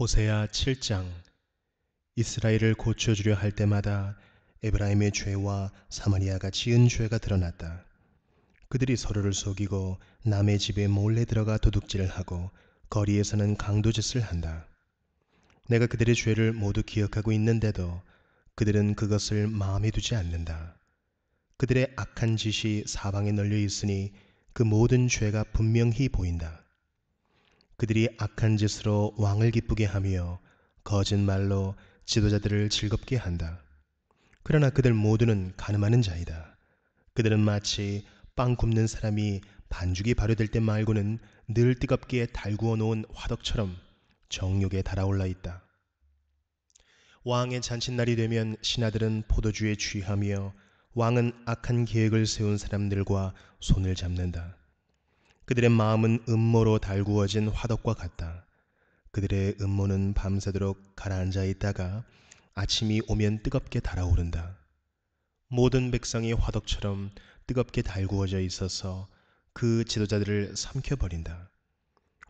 호세아 7장 이스라엘을 고쳐주려 할 때마다 에브라임의 죄와 사마리아가 지은 죄가 드러났다. 그들이 서로를 속이고 남의 집에 몰래 들어가 도둑질을 하고 거리에서는 강도짓을 한다. 내가 그들의 죄를 모두 기억하고 있는데도 그들은 그것을 마음에 두지 않는다. 그들의 악한 짓이 사방에 널려 있으니 그 모든 죄가 분명히 보인다. 그들이 악한 짓으로 왕을 기쁘게 하며 거짓말로 지도자들을 즐겁게 한다. 그러나 그들 모두는 가늠하는 자이다. 그들은 마치 빵 굽는 사람이 반죽이 발효될 때 말고는 늘 뜨겁게 달구어 놓은 화덕처럼 정욕에 달아올라 있다. 왕의 잔칫날이 되면 신하들은 포도주에 취하며 왕은 악한 계획을 세운 사람들과 손을 잡는다. 그들의 마음은 음모로 달구어진 화덕과 같다. 그들의 음모는 밤새도록 가라앉아 있다가 아침이 오면 뜨겁게 달아오른다. 모든 백성이 화덕처럼 뜨겁게 달구어져 있어서 그 지도자들을 삼켜버린다.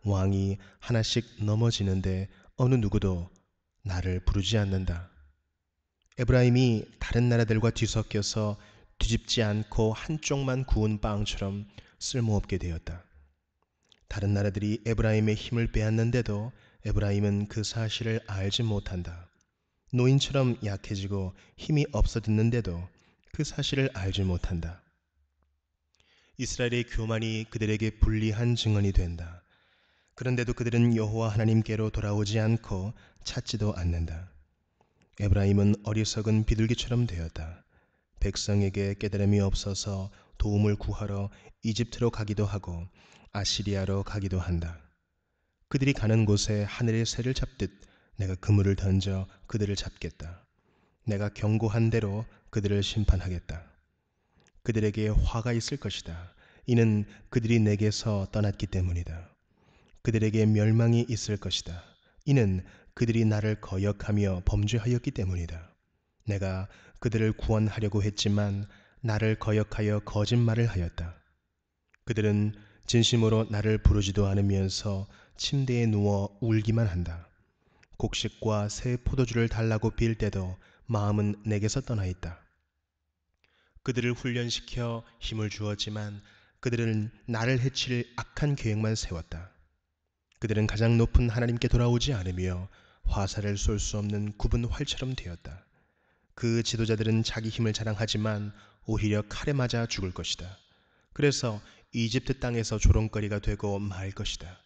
왕이 하나씩 넘어지는데 어느 누구도 나를 부르지 않는다. 에브라임이 다른 나라들과 뒤섞여서 뒤집지 않고 한쪽만 구운 빵처럼 쓸모없게 되었다. 다른 나라들이 에브라임의 힘을 빼앗는데도 에브라임은 그 사실을 알지 못한다. 노인처럼 약해지고 힘이 없어졌는데도 그 사실을 알지 못한다. 이스라엘의 교만이 그들에게 불리한 증언이 된다. 그런데도 그들은 여호와 하나님께로 돌아오지 않고 찾지도 않는다. 에브라임은 어리석은 비둘기처럼 되었다. 백성에게 깨달음이 없어서 도움을 구하러 이집트로 가기도 하고 아시리아로 가기도 한다. 그들이 가는 곳에 하늘의 새를 잡듯 내가 그물을 던져 그들을 잡겠다. 내가 경고한 대로 그들을 심판하겠다. 그들에게 화가 있을 것이다. 이는 그들이 내게서 떠났기 때문이다. 그들에게 멸망이 있을 것이다. 이는 그들이 나를 거역하며 범죄하였기 때문이다. 내가 그들을 구원하려고 했지만 나를 거역하여 거짓말을 하였다. 그들은 진심으로 나를 부르지도 않으면서 침대에 누워 울기만 한다. 곡식과 새 포도주를 달라고 빌 때도 마음은 내게서 떠나 있다. 그들을 훈련시켜 힘을 주었지만 그들은 나를 해칠 악한 계획만 세웠다. 그들은 가장 높은 하나님께 돌아오지 않으며 화살을 쏠 수 없는 굽은 활처럼 되었다. 그 지도자들은 자기 힘을 자랑하지만 오히려 칼에 맞아 죽을 것이다. 그래서 이집트 땅에서 조롱거리가 되고 말 것이다.